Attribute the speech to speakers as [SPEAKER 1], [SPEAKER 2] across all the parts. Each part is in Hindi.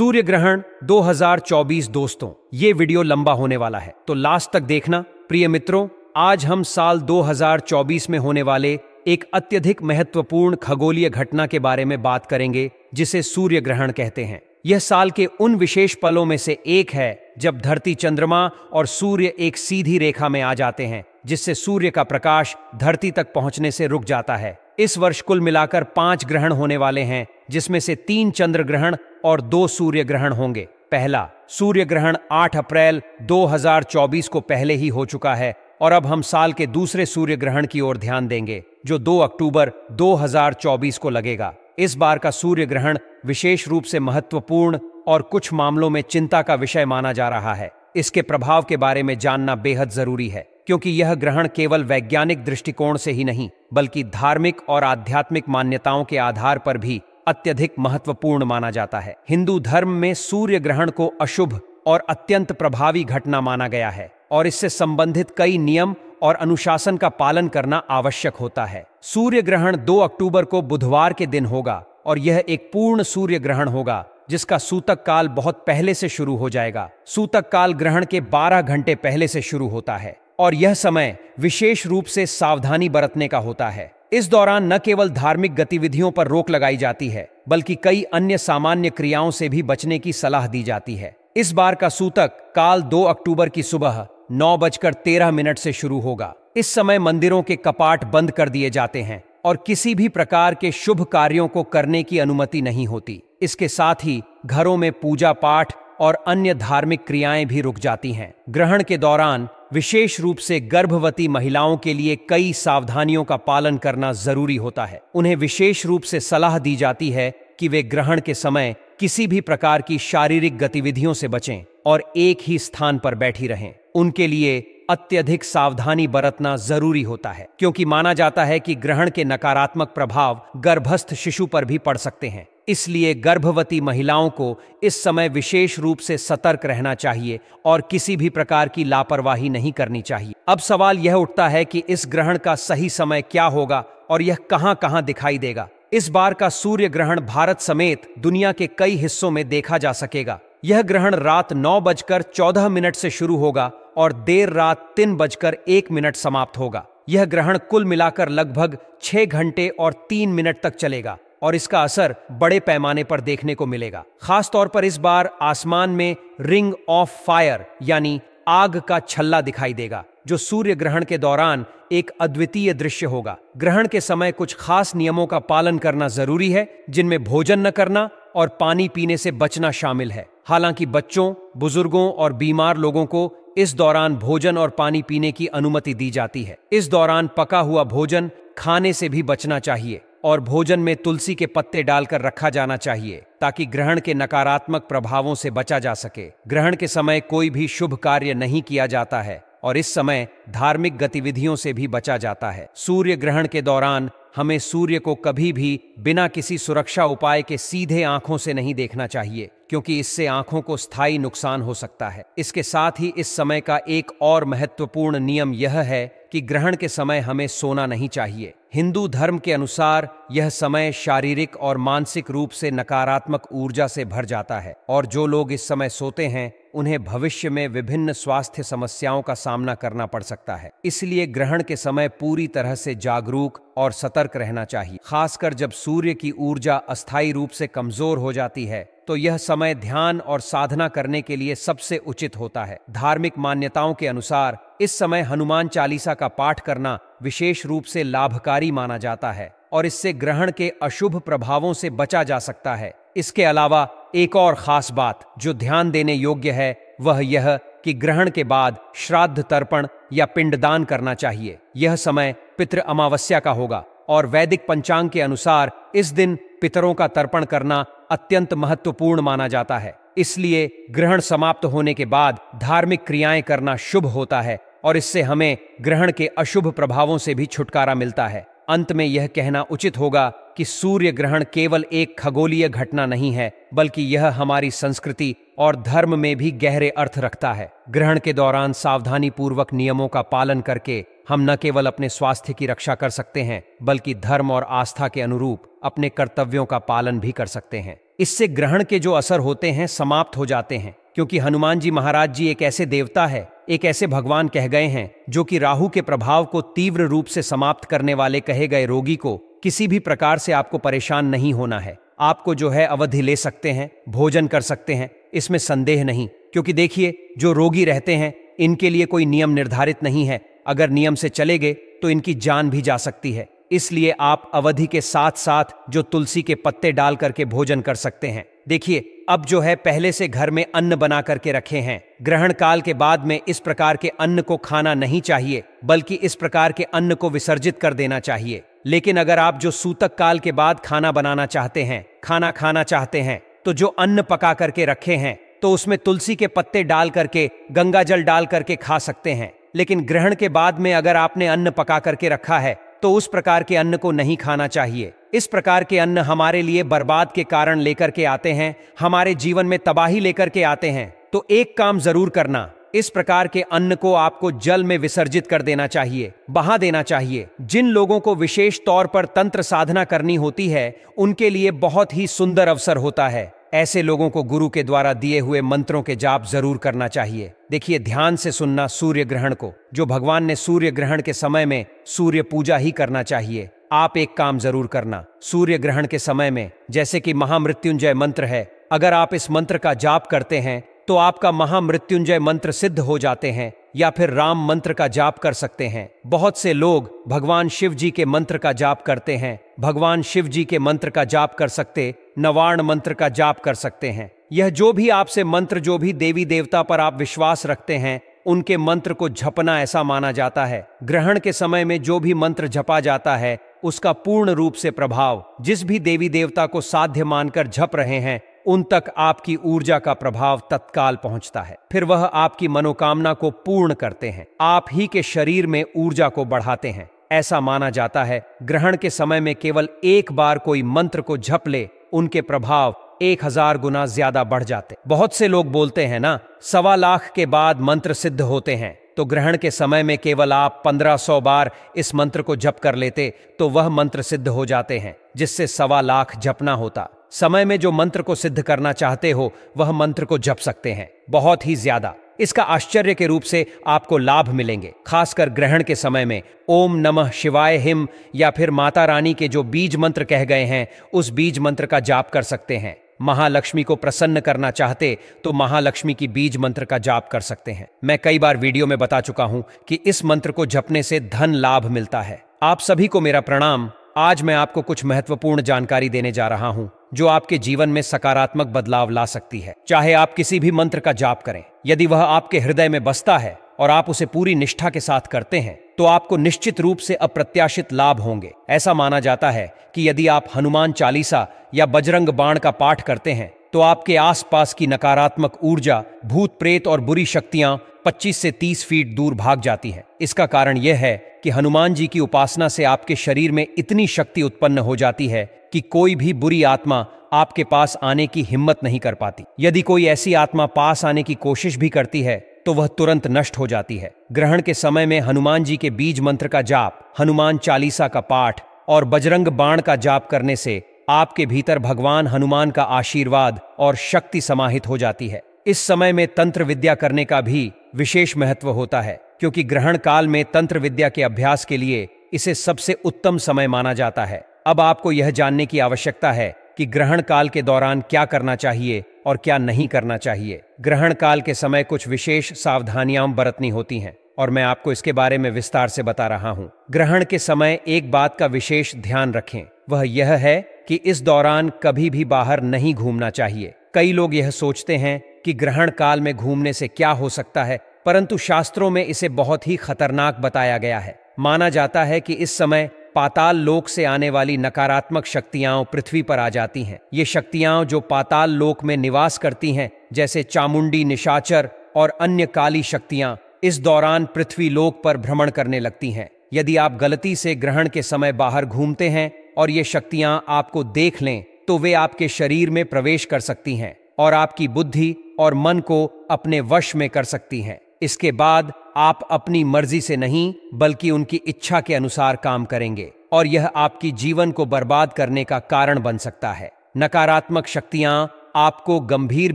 [SPEAKER 1] सूर्य ग्रहण 2024 दोस्तों ये वीडियो लंबा होने वाला है तो लास्ट तक देखना प्रिय मित्रों आज हम साल 2024 में होने वाले एक अत्यधिक महत्वपूर्ण खगोलीय घटना के बारे में बात करेंगे जिसे सूर्य ग्रहण कहते हैं यह साल के उन विशेष पलों में से एक है जब धरती चंद्रमा और सूर्य एक सीधी रेखा में आ जाते हैं जिससे सूर्य का प्रकाश धरती तक पहुंचने से रुक जाता है इस वर्ष कुल मिलाकर पांच ग्रहण होने वाले हैं जिसमें से तीन चंद्र ग्रहण और दो सूर्य ग्रहण होंगे पहला सूर्य ग्रहण 8 अप्रैल 2024 को पहले ही हो चुका है और अब हम साल के दूसरे सूर्य ग्रहण की ओर ध्यान देंगे जो 2 अक्टूबर 2024 को लगेगा इस बार का सूर्य ग्रहण विशेष रूप से महत्वपूर्ण और कुछ मामलों में चिंता का विषय माना जा रहा है इसके प्रभाव के बारे में जानना बेहद जरूरी है क्योंकि यह ग्रहण केवल वैज्ञानिक दृष्टिकोण से ही नहीं बल्कि धार्मिक और आध्यात्मिक मान्यताओं के आधार पर भी अत्यधिक महत्वपूर्ण माना जाता है हिंदू धर्म में सूर्य ग्रहण को अशुभ और अत्यंत प्रभावी घटना माना गया है और इससे संबंधित कई नियम और अनुशासन का पालन करना आवश्यक होता है सूर्य ग्रहण 2 अक्टूबर को बुधवार के दिन होगा और यह एक पूर्ण सूर्य ग्रहण होगा जिसका सूतक काल बहुत पहले से शुरू हो जाएगा सूतक काल ग्रहण के 12 घंटे पहले से शुरू होता है और यह समय विशेष रूप से सावधानी बरतने का होता है इस दौरान न केवल धार्मिक गतिविधियों पर रोक लगाई जाती है बल्कि कई अन्य सामान्य क्रियाओं से भी बचने की सलाह दी जाती है इस बार का सूतक काल 2 अक्टूबर की सुबह नौ बजकर तेरह मिनट से शुरू होगा इस समय मंदिरों के कपाट बंद कर दिए जाते हैं और किसी भी प्रकार के शुभ कार्यों को करने की अनुमति नहीं होती इसके साथ ही घरों में पूजा पाठ और अन्य धार्मिक क्रियाएं भी रुक जाती हैं ग्रहण के दौरान विशेष रूप से गर्भवती महिलाओं के लिए कई सावधानियों का पालन करना जरूरी होता है उन्हें विशेष रूप से सलाह दी जाती है कि वे ग्रहण के समय किसी भी प्रकार की शारीरिक गतिविधियों से बचें और एक ही स्थान पर बैठी रहें उनके लिए अत्यधिक सावधानी बरतना जरूरी होता है क्योंकि माना जाता है कि ग्रहण के नकारात्मक प्रभाव गर्भस्थ शिशु पर भी पड़ सकते हैं इसलिए गर्भवती महिलाओं को इस समय विशेष रूप से सतर्क रहना चाहिए और किसी भी प्रकार की लापरवाही नहीं करनी चाहिए अब सवाल यह उठता है कि इस ग्रहण का सही समय क्या होगा और यह कहां कहां दिखाई देगा इस बार का सूर्य ग्रहण भारत समेत दुनिया के कई हिस्सों में देखा जा सकेगा यह ग्रहण रात नौ बजकर चौदह मिनट से शुरू होगा और देर रात तीन बजकर एक मिनट समाप्त होगा यह ग्रहण कुल मिलाकर लगभग छह घंटे और तीन मिनट तक चलेगा और इसका असर बड़े पैमाने पर देखने को मिलेगा खासतौर पर इस बार आसमान में रिंग ऑफ फायर यानी आग का छल्ला दिखाई देगा जो सूर्य ग्रहण के दौरान एक अद्वितीय दृश्य होगा ग्रहण के समय कुछ खास नियमों का पालन करना जरूरी है जिनमें भोजन न करना और पानी पीने से बचना शामिल है हालांकि बच्चों बुजुर्गों और बीमार लोगों को इस दौरान भोजन और पानी पीने की अनुमति दी जाती है इस दौरान पका हुआ भोजन खाने से भी बचना चाहिए और भोजन में तुलसी के पत्ते डालकर रखा जाना चाहिए ताकि ग्रहण के नकारात्मक प्रभावों से बचा जा सके ग्रहण के समय कोई भी शुभ कार्य नहीं किया जाता है और इस समय धार्मिक गतिविधियों से भी बचा जाता है सूर्य ग्रहण के दौरान हमें सूर्य को कभी भी बिना किसी सुरक्षा उपाय के सीधे आंखों से नहीं देखना चाहिए क्योंकि इससे आंखों को स्थायी नुकसान हो सकता है इसके साथ ही इस समय का एक और महत्वपूर्ण नियम यह है कि ग्रहण के समय हमें सोना नहीं चाहिए हिंदू धर्म के अनुसार यह समय शारीरिक और मानसिक रूप से नकारात्मक ऊर्जा से भर जाता है और जो लोग इस समय सोते हैं उन्हें भविष्य में विभिन्न स्वास्थ्य समस्याओं का सामना करना पड़ सकता है इसलिए ग्रहण के समय पूरी तरह से जागरूक और सतर्क रहना चाहिए खासकर जब सूर्य की ऊर्जा अस्थायी रूप से कमजोर हो जाती है तो यह समय ध्यान और साधना करने के लिए सबसे उचित होता है धार्मिक मान्यताओं के अनुसार इस समय हनुमान चालीसा का पाठ करना विशेष रूप से लाभकारी माना जाता है और इससे ग्रहण के अशुभ प्रभावों से बचा जा सकता है इसके अलावा एक और खास बात जो ध्यान देने योग्य है वह यह कि ग्रहण के बाद श्राद्ध तर्पण या पिंडदान करना चाहिए यह समय पितृ अमावस्या का होगा और वैदिक पंचांग के अनुसार इस दिन पितरों का तर्पण करना अत्यंत महत्वपूर्ण माना जाता है इसलिए ग्रहण समाप्त होने के बाद धार्मिक क्रियाएं करना शुभ होता है और इससे हमें ग्रहण के अशुभ प्रभावों से भी छुटकारा मिलता है अंत में यह कहना उचित होगा कि सूर्य ग्रहण केवल एक खगोलीय घटना नहीं है बल्कि यह हमारी संस्कृति और धर्म में भी गहरे अर्थ रखता है ग्रहण के दौरान सावधानी पूर्वक नियमों का पालन करके हम न केवल अपने स्वास्थ्य की रक्षा कर सकते हैं बल्कि धर्म और आस्था के अनुरूप अपने कर्तव्यों का पालन भी कर सकते हैं इससे ग्रहण के जो असर होते हैं समाप्त हो जाते हैं क्योंकि हनुमान जी महाराज जी एक ऐसे देवता है एक ऐसे भगवान कह गए हैं जो कि राहु के प्रभाव को तीव्र रूप से समाप्त करने वाले कहे गए रोगी को किसी भी प्रकार से आपको परेशान नहीं होना है आपको जो है अवधि ले सकते हैं भोजन कर सकते हैं इसमें संदेह नहीं क्योंकि देखिए जो रोगी रहते हैं इनके लिए कोई नियम निर्धारित नहीं है अगर नियम से चले गए तो इनकी जान भी जा सकती है इसलिए आप अवधि के साथ साथ जो तुलसी के पत्ते डाल करके भोजन कर सकते हैं देखिए अब जो है पहले से घर में अन्न बना करके रखे हैं ग्रहण काल के बाद में इस प्रकार के अन्न को खाना नहीं चाहिए बल्कि इस प्रकार के अन्न को विसर्जित कर देना चाहिए लेकिन अगर आप जो सूतक काल के बाद खाना बनाना चाहते हैं खाना खाना चाहते हैं तो जो अन्न पका करके रखे हैं तो उसमें तुलसी के पत्ते डाल करके गंगा जल डाल करके खा सकते हैं लेकिन ग्रहण के बाद में अगर आपने अन्न पका करके रखा है तो उस प्रकार के अन्न को नहीं खाना चाहिए इस प्रकार के अन्न हमारे लिए बर्बाद के कारण लेकर के आते हैं हमारे जीवन में तबाही लेकर के आते हैं तो एक काम जरूर करना इस प्रकार के अन्न को आपको जल में विसर्जित कर देना चाहिए बहा देना चाहिए जिन लोगों को विशेष तौर पर तंत्र साधना करनी होती है उनके लिए बहुत ही सुंदर अवसर होता है ऐसे लोगों को गुरु के द्वारा दिए हुए मंत्रों के जाप जरूर करना चाहिए देखिए ध्यान से सुनना सूर्य ग्रहण को जो भगवान ने सूर्य ग्रहण के समय में सूर्य पूजा ही करना चाहिए आप एक काम जरूर करना सूर्य ग्रहण के समय में जैसे कि महामृत्युंजय मंत्र है अगर आप इस मंत्र का जाप करते हैं तो आपका महामृत्युंजय मंत्र सिद्ध हो जाते हैं या फिर राम मंत्र का जाप कर सकते हैं बहुत से लोग भगवान शिव जी के मंत्र का जाप करते हैं भगवान शिव जी के मंत्र का जाप कर सकते नवाण मंत्र का जाप कर सकते हैं यह जो भी आपसे मंत्र जो भी देवी देवता पर आप विश्वास रखते हैं उनके मंत्र को झपना ऐसा माना जाता है ग्रहण के समय में जो भी मंत्र झपा जाता है उसका पूर्ण रूप से प्रभाव जिस भी देवी देवता को साध्य मानकर झप रहे हैं उन तक आपकी ऊर्जा का प्रभाव तत्काल पहुंचता है फिर वह आपकी मनोकामना को पूर्ण करते हैं आप ही के शरीर में ऊर्जा को बढ़ाते हैं ऐसा माना जाता है ग्रहण के समय में केवल एक बार कोई मंत्र को झप ले उनके प्रभाव एक हजार गुना ज्यादा बढ़ जाते बहुत से लोग बोलते हैं ना सवा लाख के बाद मंत्र सिद्ध होते हैं तो ग्रहण के समय में केवल आप 1500 बार इस मंत्र को जप कर लेते तो वह मंत्र सिद्ध हो जाते हैं जिससे सवा लाख जपना होता समय में जो मंत्र को सिद्ध करना चाहते हो वह मंत्र को जप सकते हैं बहुत ही ज्यादा इसका आश्चर्य के रूप से आपको लाभ मिलेंगे खासकर ग्रहण के समय में ओम नमः शिवाय हिम या फिर माता रानी के जो बीज मंत्र कह गए हैं उस बीज मंत्र का जाप कर सकते हैं महालक्ष्मी को प्रसन्न करना चाहते तो महालक्ष्मी की बीज मंत्र का जाप कर सकते हैं मैं कई बार वीडियो में बता चुका हूं कि इस मंत्र को जपने से धन लाभ मिलता है आप सभी को मेरा प्रणाम आज मैं आपको कुछ महत्वपूर्ण जानकारी देने जा रहा हूं जो आपके जीवन में सकारात्मक बदलाव ला सकती है चाहे आप किसी भी मंत्र का जाप करें यदि वह आपके हृदय में बसता है और आप उसे पूरी निष्ठा के साथ करते हैं तो आपको निश्चित रूप से अप्रत्याशित लाभ होंगे ऐसा माना जाता है कि यदि आप हनुमान चालीसा या बजरंग बाण का पाठ करते हैं तो आपके आसपास की नकारात्मक ऊर्जा भूत प्रेत और बुरी शक्तियां 25 से 30 फीट दूर भाग जाती हैं। इसका कारण यह है कि हनुमान जी की उपासना से आपके शरीर में इतनी शक्ति उत्पन्न हो जाती है कि कोई भी बुरी आत्मा आपके पास आने की हिम्मत नहीं कर पाती यदि कोई ऐसी आत्मा पास आने की कोशिश भी करती है तो वह तुरंत नष्ट हो जाती है ग्रहण के समय में हनुमान जी के बीज मंत्र का जाप हनुमान चालीसा का पाठ और बजरंग बाण का जाप करने से आपके भीतर भगवान हनुमान का आशीर्वाद और शक्ति समाहित हो जाती है इस समय में तंत्र विद्या करने का भी विशेष महत्व होता है क्योंकि ग्रहण काल में तंत्र विद्या के अभ्यास के लिए इसे सबसे उत्तम समय माना जाता है अब आपको यह जानने की आवश्यकता है कि ग्रहण काल के दौरान क्या करना चाहिए और क्या नहीं करना चाहिए ग्रहण काल के समय कुछ विशेष सावधानियां बरतनी होती हैं और मैं आपको इसके बारे में विस्तार से बता रहा हूं ग्रहण के समय एक बात का विशेष ध्यान रखें वह यह है कि इस दौरान कभी भी बाहर नहीं घूमना चाहिए कई लोग यह सोचते हैं कि ग्रहण काल में घूमने से क्या हो सकता है परंतु शास्त्रों में इसे बहुत ही खतरनाक बताया गया है माना जाता है कि इस समय पाताल लोक से आने वाली नकारात्मक शक्तियां पृथ्वी पर आ जाती हैं ये शक्तियां जो पाताल लोक में निवास करती हैं जैसे चामुंडी निशाचर और अन्य काली शक्तियां इस दौरान पृथ्वी लोक पर भ्रमण करने लगती हैं यदि आप गलती से ग्रहण के समय बाहर घूमते हैं और ये शक्तियां आपको देख लें तो वे आपके शरीर में प्रवेश कर सकती हैं और आपकी बुद्धि और मन को अपने वश में कर सकती हैं इसके बाद आप अपनी मर्जी से नहीं बल्कि उनकी इच्छा के अनुसार काम करेंगे और यह आपकी जीवन को बर्बाद करने का कारण बन सकता है नकारात्मक शक्तियां आपको गंभीर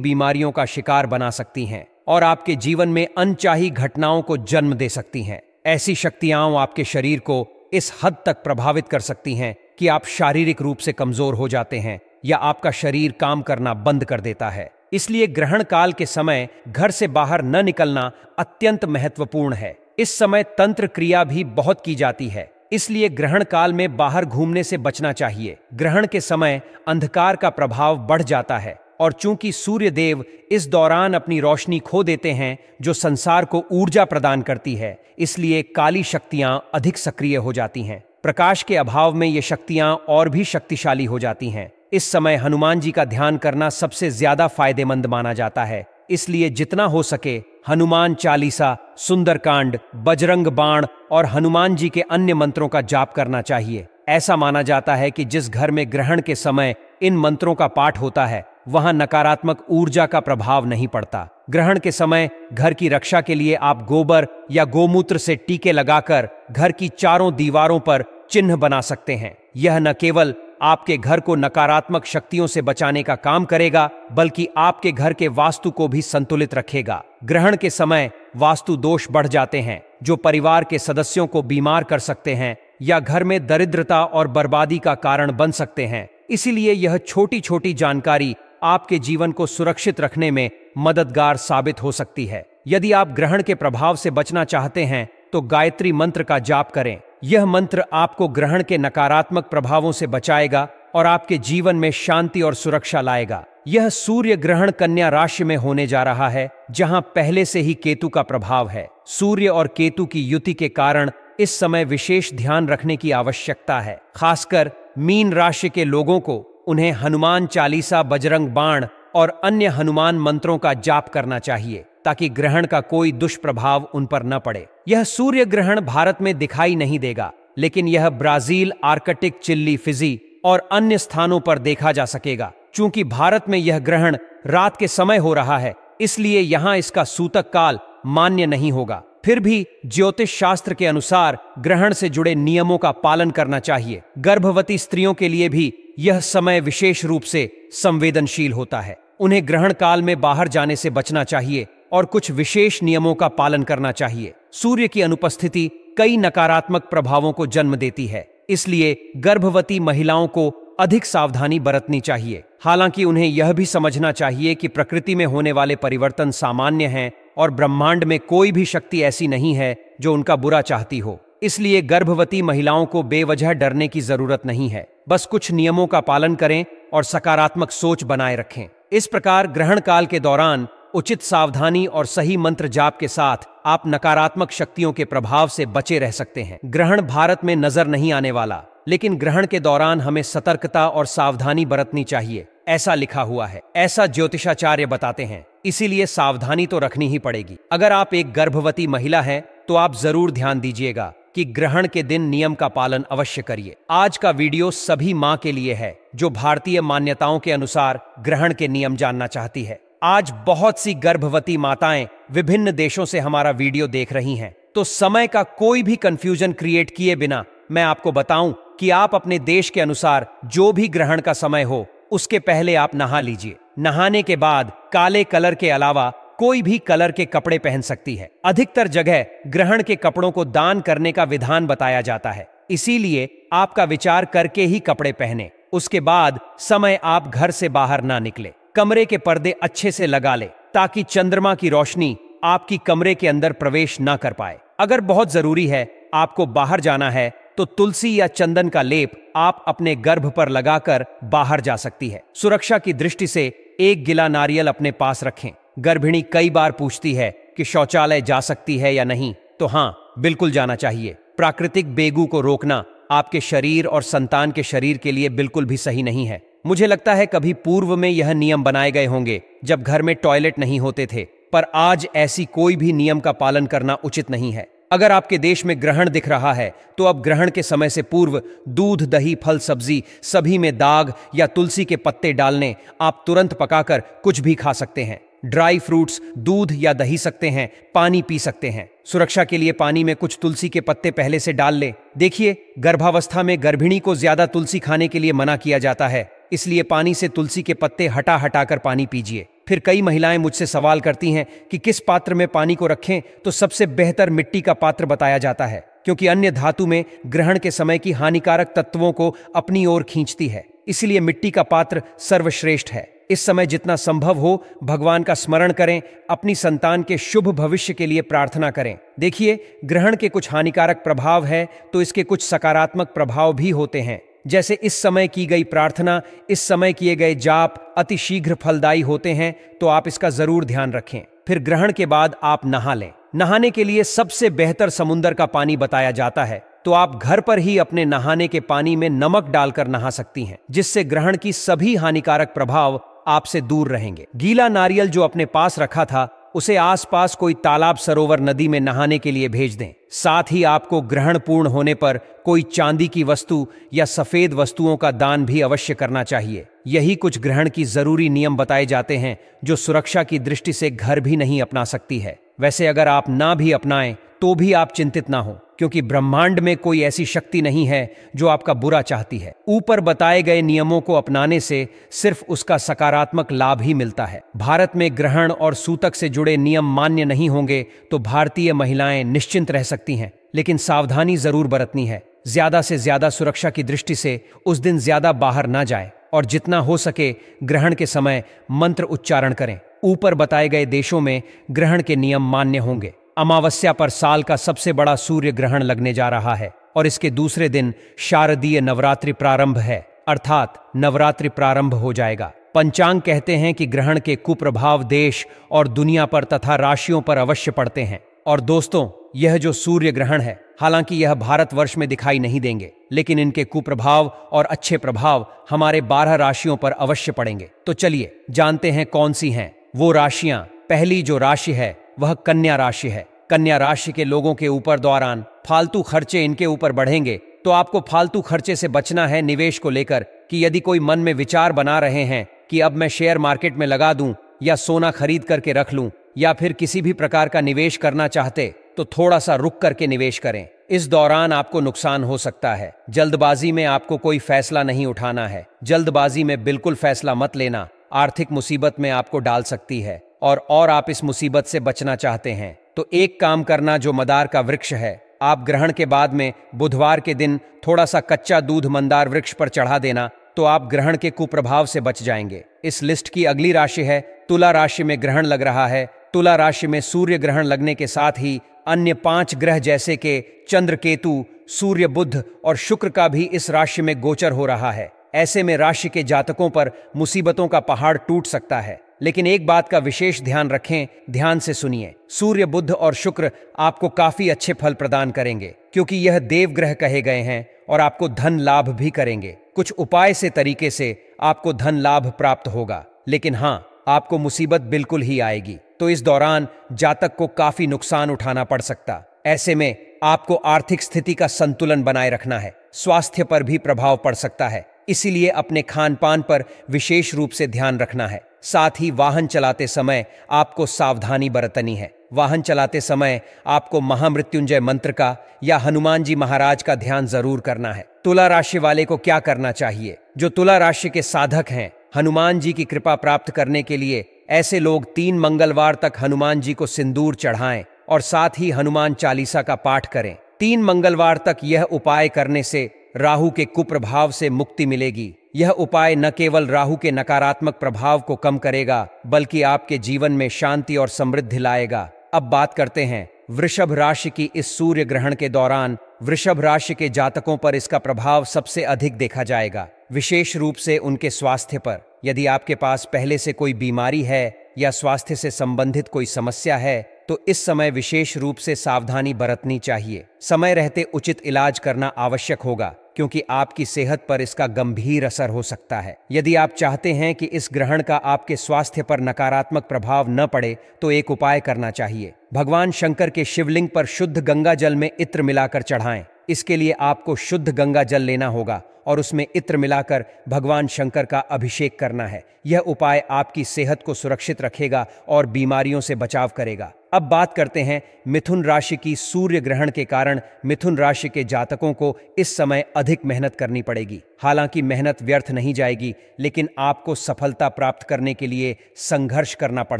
[SPEAKER 1] बीमारियों का शिकार बना सकती हैं और आपके जीवन में अनचाही घटनाओं को जन्म दे सकती हैं ऐसी शक्तियां आपके शरीर को इस हद तक प्रभावित कर सकती हैं कि आप शारीरिक रूप से कमजोर हो जाते हैं या आपका शरीर काम करना बंद कर देता है इसलिए ग्रहण काल के समय घर से बाहर न निकलना अत्यंत महत्वपूर्ण है इस समय तंत्र क्रिया भी बहुत की जाती है इसलिए ग्रहण काल में बाहर घूमने से बचना चाहिए ग्रहण के समय अंधकार का प्रभाव बढ़ जाता है और चूंकि सूर्य देव इस दौरान अपनी रोशनी खो देते हैं जो संसार को ऊर्जा प्रदान करती है इसलिए काली शक्तियां अधिक सक्रिय हो जाती हैं प्रकाश के अभाव में ये शक्तियां और भी शक्तिशाली हो जाती हैं इस समय हनुमान जी का ध्यान करना सबसे ज्यादा फायदेमंद माना जाता है इसलिए जितना हो सके हनुमान चालीसा सुंदरकांड बजरंग बाण और हनुमान जी के अन्य मंत्रों का जाप करना चाहिए ऐसा माना जाता है कि जिस घर में ग्रहण के समय इन मंत्रों का पाठ होता है वहां नकारात्मक ऊर्जा का प्रभाव नहीं पड़ता ग्रहण के समय घर की रक्षा के लिए आप गोबर या गोमूत्र से टीके लगाकर घर की चारों दीवारों पर चिन्ह बना सकते हैं यह न केवल आपके घर को नकारात्मक शक्तियों से बचाने का काम करेगा बल्कि आपके घर के वास्तु को भी संतुलित रखेगा ग्रहण के समय वास्तु दोष बढ़ जाते हैं जो परिवार के सदस्यों को बीमार कर सकते हैं या घर में दरिद्रता और बर्बादी का कारण बन सकते हैं इसीलिए यह छोटी छोटी जानकारी आपके जीवन को सुरक्षित रखने में मददगार साबित हो सकती है यदि आप ग्रहण के प्रभाव से बचना चाहते हैं तो गायत्री मंत्र का जाप करें यह मंत्र आपको ग्रहण के नकारात्मक प्रभावों से बचाएगा और आपके जीवन में शांति और सुरक्षा लाएगा यह सूर्य ग्रहण कन्या राशि में होने जा रहा है जहां पहले से ही केतु का प्रभाव है सूर्य और केतु की युति के कारण इस समय विशेष ध्यान रखने की आवश्यकता है खासकर मीन राशि के लोगों को उन्हें हनुमान चालीसा बजरंग बाण और अन्य हनुमान मंत्रों का जाप करना चाहिए ताकि ग्रहण का कोई दुष्प्रभाव उन पर न पड़े यह सूर्य ग्रहण भारत में दिखाई नहीं देगा लेकिन यह ब्राजील आर्कटिक चिल्ली फिजी और अन्य स्थानों पर देखा जा सकेगा चूंकि भारत में यह ग्रहण रात के समय हो रहा है इसलिए यहाँ इसका सूतक काल मान्य नहीं होगा फिर भी ज्योतिष शास्त्र के अनुसार ग्रहण से जुड़े नियमों का पालन करना चाहिए गर्भवती स्त्रियों के लिए भी यह समय विशेष रूप से संवेदनशील होता है उन्हें ग्रहण काल में बाहर जाने से बचना चाहिए और कुछ विशेष नियमों का पालन करना चाहिए सूर्य की अनुपस्थिति कई नकारात्मक प्रभावों को जन्म देती है इसलिए गर्भवती महिलाओं को अधिक सावधानी बरतनी चाहिए हालांकि उन्हें यह भी समझना चाहिए कि प्रकृति में होने वाले परिवर्तन सामान्य हैं और ब्रह्मांड में कोई भी शक्ति ऐसी नहीं है जो उनका बुरा चाहती हो इसलिए गर्भवती महिलाओं को बेवजह डरने की जरूरत नहीं है बस कुछ नियमों का पालन करें और सकारात्मक सोच बनाए रखें इस प्रकार ग्रहण काल के दौरान उचित सावधानी और सही मंत्र जाप के साथ आप नकारात्मक शक्तियों के प्रभाव से बचे रह सकते हैं ग्रहण भारत में नजर नहीं आने वाला लेकिन ग्रहण के दौरान हमें सतर्कता और सावधानी बरतनी चाहिए ऐसा लिखा हुआ है ऐसा ज्योतिषाचार्य बताते हैं इसीलिए सावधानी तो रखनी ही पड़ेगी अगर आप एक गर्भवती महिला हैं तो आप जरूर ध्यान दीजिएगा कि ग्रहण के दिन नियम का पालन अवश्य करिए आज का वीडियो सभी माँ के लिए है जो भारतीय मान्यताओं के अनुसार ग्रहण के नियम जानना चाहती है आज बहुत सी गर्भवती माताएं विभिन्न देशों से हमारा वीडियो देख रही हैं तो समय का कोई भी कंफ्यूजन क्रिएट किए बिना मैं आपको बताऊं कि आप अपने देश के अनुसार जो भी ग्रहण का समय हो उसके पहले आप नहा लीजिए नहाने के बाद काले कलर के अलावा कोई भी कलर के कपड़े पहन सकती है अधिकतर जगह ग्रहण के कपड़ों को दान करने का विधान बताया जाता है इसीलिए आपका विचार करके ही कपड़े पहने उसके बाद समय आप घर से बाहर ना निकले कमरे के पर्दे अच्छे से लगा ले ताकि चंद्रमा की रोशनी आपकी कमरे के अंदर प्रवेश ना कर पाए अगर बहुत जरूरी है आपको बाहर जाना है तो तुलसी या चंदन का लेप आप अपने गर्भ पर लगाकर बाहर जा सकती है सुरक्षा की दृष्टि से एक गिला नारियल अपने पास रखें गर्भिणी कई बार पूछती है कि शौचालय जा सकती है या नहीं तो हाँ बिल्कुल जाना चाहिए प्राकृतिक बेगू को रोकना आपके शरीर और संतान के शरीर के लिए बिल्कुल भी सही नहीं है मुझे लगता है कभी पूर्व में यह नियम बनाए गए होंगे जब घर में टॉयलेट नहीं होते थे पर आज ऐसी कोई भी नियम का पालन करना उचित नहीं है अगर आपके देश में ग्रहण दिख रहा है तो अब ग्रहण के समय से पूर्व दूध दही फल सब्जी सभी में दाग या तुलसी के पत्ते डालने आप तुरंत पकाकर कुछ भी खा सकते हैं ड्राई फ्रूट्स दूध या दही सकते हैं पानी पी सकते हैं सुरक्षा के लिए पानी में कुछ तुलसी के पत्ते पहले से डाल ले देखिए गर्भावस्था में गर्भिणी को ज्यादा तुलसी खाने के लिए मना किया जाता है इसलिए पानी से तुलसी के पत्ते हटा हटा कर पानी पीजिए फिर कई महिलाएं मुझसे सवाल करती हैं कि किस पात्र में पानी को रखें तो सबसे बेहतर मिट्टी का पात्र बताया जाता है क्योंकि अन्य धातु में ग्रहण के समय की हानिकारक तत्वों को अपनी ओर खींचती है इसलिए मिट्टी का पात्र सर्वश्रेष्ठ है इस समय जितना संभव हो भगवान का स्मरण करें अपनी संतान के शुभ भविष्य के लिए प्रार्थना करें देखिए ग्रहण के कुछ हानिकारक प्रभाव है तो इसके कुछ सकारात्मक प्रभाव भी होते हैं जैसे इस समय की गई प्रार्थना इस समय किए गए जाप अतिशीघ्र फलदायी होते हैं तो आप इसका जरूर ध्यान रखें फिर ग्रहण के बाद आप नहा लें नहाने के लिए सबसे बेहतर समुन्दर का पानी बताया जाता है तो आप घर पर ही अपने नहाने के पानी में नमक डालकर नहा सकती हैं जिससे ग्रहण की सभी हानिकारक प्रभाव आपसे दूर रहेंगे गीला नारियल जो अपने पास रखा था उसे आसपास कोई तालाब सरोवर नदी में नहाने के लिए भेज दें साथ ही आपको ग्रहण पूर्ण होने पर कोई चांदी की वस्तु या सफेद वस्तुओं का दान भी अवश्य करना चाहिए यही कुछ ग्रहण की जरूरी नियम बताए जाते हैं जो सुरक्षा की दृष्टि से घर भी नहीं अपना सकती है वैसे अगर आप ना भी अपनाएं तो भी आप चिंतित ना हो क्योंकि ब्रह्मांड में कोई ऐसी शक्ति नहीं है जो आपका बुरा चाहती है ऊपर बताए गए नियमों को अपनाने से सिर्फ उसका सकारात्मक लाभ ही मिलता है भारत में ग्रहण और सूतक से जुड़े नियम मान्य नहीं होंगे तो भारतीय महिलाएं निश्चिंत रह सकती हैं लेकिन सावधानी जरूर बरतनी है ज्यादा से ज्यादा सुरक्षा की दृष्टि से उस दिन ज्यादा बाहर ना जाए और जितना हो सके ग्रहण के समय मंत्र उच्चारण करें ऊपर बताए गए देशों में ग्रहण के नियम मान्य होंगे अमावस्या पर साल का सबसे बड़ा सूर्य ग्रहण लगने जा रहा है और इसके दूसरे दिन शारदीय नवरात्रि प्रारंभ है अर्थात नवरात्रि प्रारंभ हो जाएगा पंचांग कहते हैं कि ग्रहण के कुप्रभाव देश और दुनिया पर तथा राशियों पर अवश्य पड़ते हैं और दोस्तों यह जो सूर्य ग्रहण है हालांकि यह भारत वर्ष में दिखाई नहीं देंगे लेकिन इनके कुप्रभाव और अच्छे प्रभाव हमारे बारह राशियों पर अवश्य पड़ेंगे तो चलिए जानते हैं कौन सी हैं वो राशियां पहली जो राशि है वह कन्या राशि है कन्या राशि के लोगों के ऊपर दौरान फालतू खर्चे इनके ऊपर बढ़ेंगे तो आपको फालतू खर्चे से बचना है निवेश को लेकर कि यदि कोई मन में विचार बना रहे हैं कि अब मैं शेयर मार्केट में लगा दूं या सोना खरीद करके रख लूं या फिर किसी भी प्रकार का निवेश करना चाहते तो थोड़ा सा रुक करके निवेश करें इस दौरान आपको नुकसान हो सकता है जल्दबाजी में आपको कोई फैसला नहीं उठाना है जल्दबाजी में बिल्कुल फैसला मत लेना आर्थिक मुसीबत में आपको डाल सकती है और और आप इस मुसीबत से बचना चाहते हैं तो एक काम करना जो मदार का वृक्ष है आप ग्रहण के बाद में बुधवार के दिन थोड़ा सा कच्चा दूध मंदार वृक्ष पर चढ़ा देना तो आप ग्रहण के कुप्रभाव से बच जाएंगे इस लिस्ट की अगली राशि है तुला राशि में ग्रहण लग रहा है तुला राशि में सूर्य ग्रहण लगने के साथ ही अन्य पांच ग्रह जैसे के चंद्र केतु सूर्य बुद्ध और शुक्र का भी इस राशि में गोचर हो रहा है ऐसे में राशि के जातकों पर मुसीबतों का पहाड़ टूट सकता है लेकिन एक बात का विशेष ध्यान रखें ध्यान से सुनिए सूर्य बुद्ध और शुक्र आपको काफी अच्छे फल प्रदान करेंगे क्योंकि यह देव ग्रह कहे गए हैं और आपको धन लाभ भी करेंगे कुछ उपाय से तरीके से आपको धन लाभ प्राप्त होगा लेकिन हाँ आपको मुसीबत बिल्कुल ही आएगी तो इस दौरान जातक को काफी नुकसान उठाना पड़ सकता ऐसे में आपको आर्थिक स्थिति का संतुलन बनाए रखना है स्वास्थ्य पर भी प्रभाव पड़ सकता है इसीलिए अपने खान पान पर विशेष रूप से ध्यान रखना है साथ ही वाहन चलाते समय आपको सावधानी बरतनी है वाहन चलाते समय आपको महामृत्युंजय मंत्र का या हनुमान जी महाराज का ध्यान जरूर करना है तुला राशि वाले को क्या करना चाहिए जो तुला राशि के साधक हैं हनुमान जी की कृपा प्राप्त करने के लिए ऐसे लोग तीन मंगलवार तक हनुमान जी को सिंदूर चढ़ाएं और साथ ही हनुमान चालीसा का पाठ करें तीन मंगलवार तक यह उपाय करने से राहु के कुप्रभाव से मुक्ति मिलेगी यह उपाय न केवल राहु के नकारात्मक प्रभाव को कम करेगा बल्कि आपके जीवन में शांति और समृद्धि लाएगा अब बात करते हैं वृषभ राशि की इस सूर्य ग्रहण के दौरान वृषभ राशि के जातकों पर इसका प्रभाव सबसे अधिक देखा जाएगा विशेष रूप से उनके स्वास्थ्य पर यदि आपके पास पहले से कोई बीमारी है या स्वास्थ्य से संबंधित कोई समस्या है तो इस समय विशेष रूप से सावधानी बरतनी चाहिए समय रहते उचित इलाज करना आवश्यक होगा क्योंकि आपकी सेहत पर इसका गंभीर असर हो सकता है यदि आप चाहते हैं कि इस ग्रहण का आपके स्वास्थ्य पर नकारात्मक प्रभाव न पड़े तो एक उपाय करना चाहिए भगवान शंकर के शिवलिंग पर शुद्ध गंगा जल में इत्र मिलाकर चढ़ाएं इसके लिए आपको शुद्ध गंगा जल लेना होगा और उसमें इत्र मिलाकर भगवान शंकर का अभिषेक करना है यह उपाय आपकी सेहत को सुरक्षित रखेगा और बीमारियों से बचाव करेगा अब बात करते हैं मिथुन राशि की सूर्य ग्रहण के कारण मिथुन राशि के जातकों को इस समय अधिक मेहनत करनी पड़ेगी हालांकि मेहनत व्यर्थ नहीं जाएगी लेकिन आपको सफलता प्राप्त करने के लिए संघर्ष करना पड़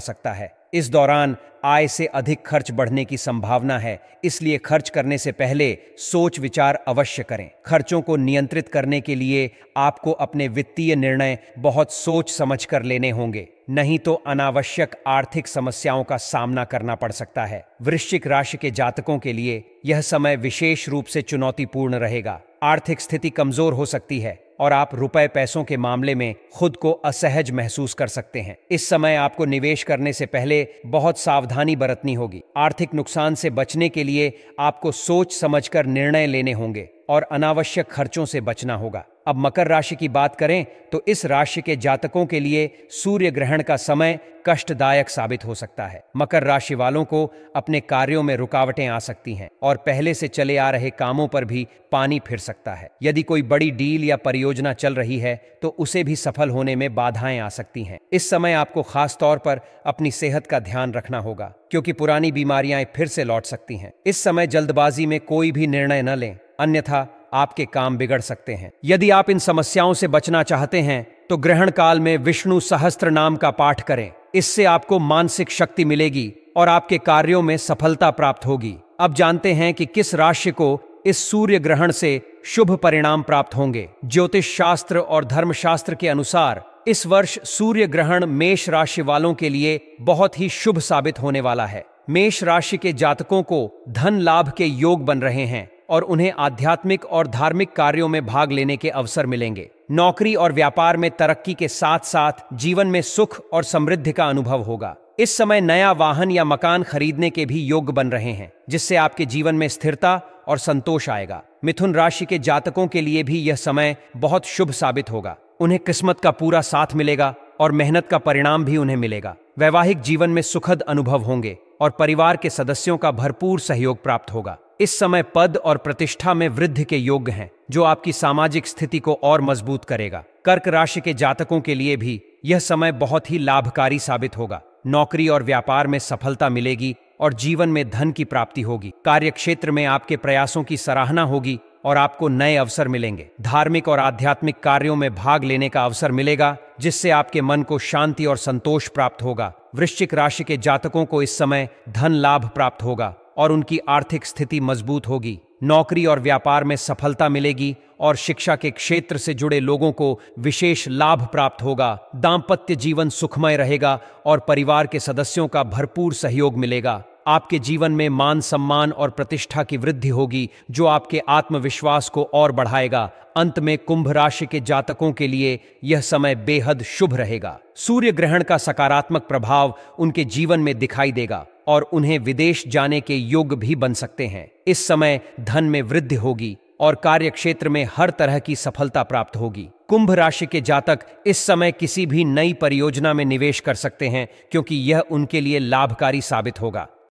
[SPEAKER 1] सकता है इस दौरान आय से अधिक खर्च बढ़ने की संभावना है इसलिए खर्च करने से पहले सोच विचार अवश्य करें खर्चों को नियंत्रित करने के लिए आपको अपने वित्तीय निर्णय बहुत सोच समझ कर लेने होंगे नहीं तो अनावश्यक आर्थिक समस्याओं का सामना करना पड़ सकता है वृश्चिक राशि के जातकों के लिए यह समय विशेष रूप से चुनौतीपूर्ण रहेगा आर्थिक स्थिति कमजोर हो सकती है और आप रुपए पैसों के मामले में खुद को असहज महसूस कर सकते हैं इस समय आपको निवेश करने से पहले बहुत सावधानी बरतनी होगी आर्थिक नुकसान से बचने के लिए आपको सोच समझकर निर्णय लेने होंगे और अनावश्यक खर्चों से बचना होगा अब मकर राशि की बात करें तो इस राशि के जातकों के लिए सूर्य ग्रहण का समय कष्टदायक साबित हो सकता है मकर राशि वालों को अपने कार्यों में रुकावटें आ सकती हैं और पहले से चले आ रहे कामों पर भी पानी फिर सकता है यदि कोई बड़ी डील या परियोजना चल रही है तो उसे भी सफल होने में बाधाएं आ सकती हैं इस समय आपको खास तौर पर अपनी सेहत का ध्यान रखना होगा क्योंकि पुरानी बीमारियां फिर से लौट सकती हैं इस समय जल्दबाजी में कोई भी निर्णय न लें अन्यथा आपके काम बिगड़ सकते हैं यदि आप इन समस्याओं से बचना चाहते हैं तो ग्रहण काल में विष्णु सहस्त्र नाम का पाठ करें इससे आपको मानसिक शक्ति मिलेगी और आपके कार्यों में सफलता प्राप्त होगी अब जानते हैं कि किस राशि को इस सूर्य ग्रहण से शुभ परिणाम प्राप्त होंगे ज्योतिष शास्त्र और धर्म शास्त्र के अनुसार इस वर्ष सूर्य ग्रहण मेष राशि वालों के लिए बहुत ही शुभ साबित होने वाला है मेष राशि के जातकों को धन लाभ के योग बन रहे हैं और उन्हें आध्यात्मिक और धार्मिक कार्यों में भाग लेने के अवसर मिलेंगे नौकरी और व्यापार में तरक्की के साथ साथ जीवन में सुख और समृद्धि का अनुभव होगा इस समय नया वाहन या मकान खरीदने के भी योग बन रहे हैं जिससे आपके जीवन में स्थिरता और संतोष आएगा मिथुन राशि के जातकों के लिए भी यह समय बहुत शुभ साबित होगा उन्हें किस्मत का पूरा साथ मिलेगा और मेहनत का परिणाम भी उन्हें मिलेगा वैवाहिक जीवन में सुखद अनुभव होंगे और परिवार के सदस्यों का भरपूर सहयोग प्राप्त होगा इस समय पद और प्रतिष्ठा में वृद्धि के योग्य हैं जो आपकी सामाजिक स्थिति को और मजबूत करेगा कर्क राशि के जातकों के लिए भी यह समय बहुत ही लाभकारी साबित होगा नौकरी और व्यापार में सफलता मिलेगी और जीवन में धन की प्राप्ति होगी कार्यक्षेत्र में आपके प्रयासों की सराहना होगी और आपको नए अवसर मिलेंगे धार्मिक और आध्यात्मिक कार्यों में भाग लेने का अवसर मिलेगा जिससे आपके मन को शांति और संतोष प्राप्त होगा वृश्चिक राशि के जातकों को इस समय धन लाभ प्राप्त होगा और उनकी आर्थिक स्थिति मजबूत होगी नौकरी और व्यापार में सफलता मिलेगी और शिक्षा के क्षेत्र से जुड़े लोगों को विशेष लाभ प्राप्त होगा दाम्पत्य जीवन सुखमय रहेगा और परिवार के सदस्यों का भरपूर सहयोग मिलेगा आपके जीवन में मान सम्मान और प्रतिष्ठा की वृद्धि होगी जो आपके आत्मविश्वास को और बढ़ाएगा अंत में कुंभ राशि के जातकों के लिए यह समय बेहद शुभ रहेगा सूर्य ग्रहण का सकारात्मक प्रभाव उनके जीवन में दिखाई देगा और उन्हें विदेश जाने के योग भी बन सकते हैं इस समय धन में वृद्धि होगी और कार्य क्षेत्र में हर तरह की सफलता प्राप्त होगी कुंभ राशि के जातक इस समय किसी भी नई परियोजना में निवेश कर सकते हैं क्योंकि यह उनके लिए लाभकारी साबित होगा